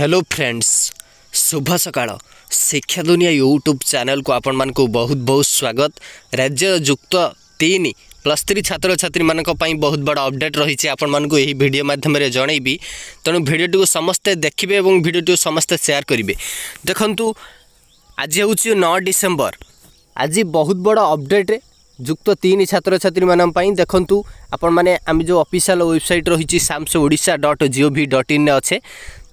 hello friends শুভ সকাল শিক্ষা দুনিয়া ইউট্ୟୁବ୍ ଚ୍ୟାନେଲ୍କୁ ଆପଣମାନଙ୍କୁ ବହୁତ ବହୁତ ସ୍ୱାଗତ ରାଜ୍ୟ ଯୁକ୍ତ ତିନି ପ୍ଲସ୍ ଥ୍ରୀ ଛାତ୍ରଛାତ୍ରୀମାନଙ୍କ ପାଇଁ ବହୁତ ବଡ଼ ଅପଡ଼େଟ୍ ରହିଛି ଆପଣମାନଙ୍କୁ ଏହି ଭିଡ଼ିଓ ମାଧ୍ୟମରେ ଜଣାଇବି ତେଣୁ ଭିଡ଼ିଓଟିକୁ ସମସ୍ତେ ଦେଖିବେ ଏବଂ ଭିଡ଼ିଓଟିକୁ ସମସ୍ତେ ସେୟାର କରିବେ ଦେଖନ୍ତୁ ଆଜି ହେଉଛି ନଅ ଡିସେମ୍ବର ଆଜି ବହୁତ ବଡ଼ ଅପଡ଼େଟ୍ যুক্ত তিন ছাত্রছাত্রী মান দেখুন আপনার আমি যে অফিসিয়াল ওয়েবসাইট রয়েছে SAMS Odisha dot G O V dot in অছে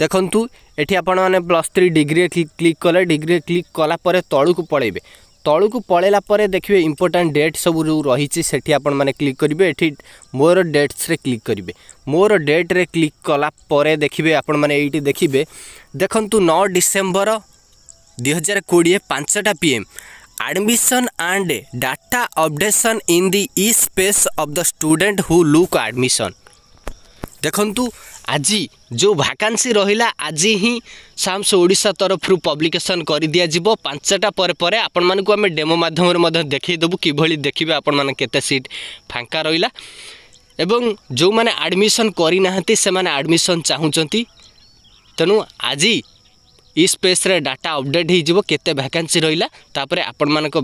ଦେଖନ୍ତୁ ଏଠି ଆପଣମାନେ ପ୍ଲସ୍ ଥ୍ରୀ ଡିଗ୍ରୀରେ କ୍ଲିକ୍ କଲେ ଡିଗ୍ରୀରେ କ୍ଲିକ୍ କଲାପରେ ତଳକୁ ପଳାଇବେ ତଳକୁ ପଳାଇଲା ପରେ ଦେଖିବେ ଇମ୍ପୋର୍ଟାଣ୍ଟ ଡେଟ୍ ସବୁ ଯେଉଁ ରହିଛି ସେଠି ଆପଣମାନେ କ୍ଲିକ୍ କରିବେ ଏଠି ମୋର ଡେଟ୍ସରେ କ୍ଲିକ୍ କରିବେ ମୋର ଡେଟ୍ରେ କ୍ଲିକ୍ କଲା ପରେ ଦେଖିବେ ଆପଣମାନେ ଏଇଠି ଦେଖିବେ ଦେଖନ୍ତୁ ନଅ ଡିସେମ୍ବର ଦୁଇହଜାର କୋଡ଼ିଏ ପାଞ୍ଚଟା P M admission and data updation in the e space of the student who look admission ଦେଖନ୍ତୁ ଆଜି ଯେଉଁ ଭାକାନ୍ସି ରହିଲା ଆଜି ହିଁ ସାମ୍ସ ଓଡ଼ିଶା ତରଫରୁ ପବ୍ଲିକେସନ୍ କରିଦିଆଯିବ ପାଞ୍ଚଟା ପରେ ପରେ ଆପଣମାନଙ୍କୁ ଆମେ ଡେମୋ ମାଧ୍ୟମରେ ମଧ୍ୟ ଦେଖାଇଦେବୁ କିଭଳି ଦେଖିବେ ଆପଣମାନେ କେତେ ସିଟ୍ ଫାଙ୍କା ରହିଲା ଏବଂ ଯେଉଁମାନେ ଆଡ଼ମିସନ୍ କରିନାହାନ୍ତି ସେମାନେ ଆଡ଼ମିସନ୍ ଚାହୁଁଛନ୍ତି ତେଣୁ ଆଜି ଇ ସ୍ପେସ୍ରେ ଡାଟା ଅପଡ଼େଟ୍ ହୋଇଯିବ କେତେ ଭ୍ୟାକାନ୍ସି ରହିଲା ତାପରେ ଆପଣମାନଙ୍କ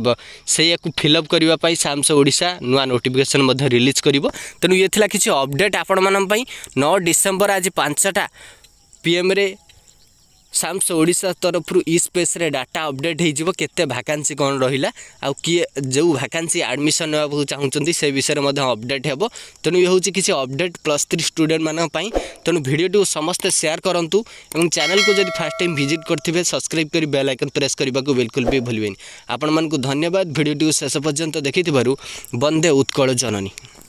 ସେଇଆକୁ ଫିଲ୍ଅପ୍ କରିବା ପାଇଁ ସାମସଙ୍ଗ ଓଡ଼ିଶା ନୂଆ ନୋଟିଫିକେସନ୍ ମଧ୍ୟ ରିଲିଜ୍ କରିବ ତେଣୁ ଇଏ ଥିଲା କିଛି ଅପଡ଼େଟ୍ ଆପଣମାନଙ୍କ ପାଇଁ ନଅ ଡିସେମ୍ବର ଆଜି ପାଞ୍ଚଟା ପିଏମ୍ରେ सामसो ओडा तरफु इ स्पेसे डाटा अपडेट हुन्छ केते भाकान्स कहिला आउँ कि जो भाकान्सी आडमिसन नहुँछ विषयमा अपडेट हेर्नु तन् या अपडेट प्लस थ्री स्टुडेन्ट मेरो ते भिडियो समस्तै सेयर कँ चेल् फास्ट टाइम भिज गरिथ्यो सब्सक्राइब गरि बेकन प्रेस बेलकुल भुल्येन आपना धन्यवाद भिडियो शेष पर्यन्त देखिथु वन्दे उत्कल जननी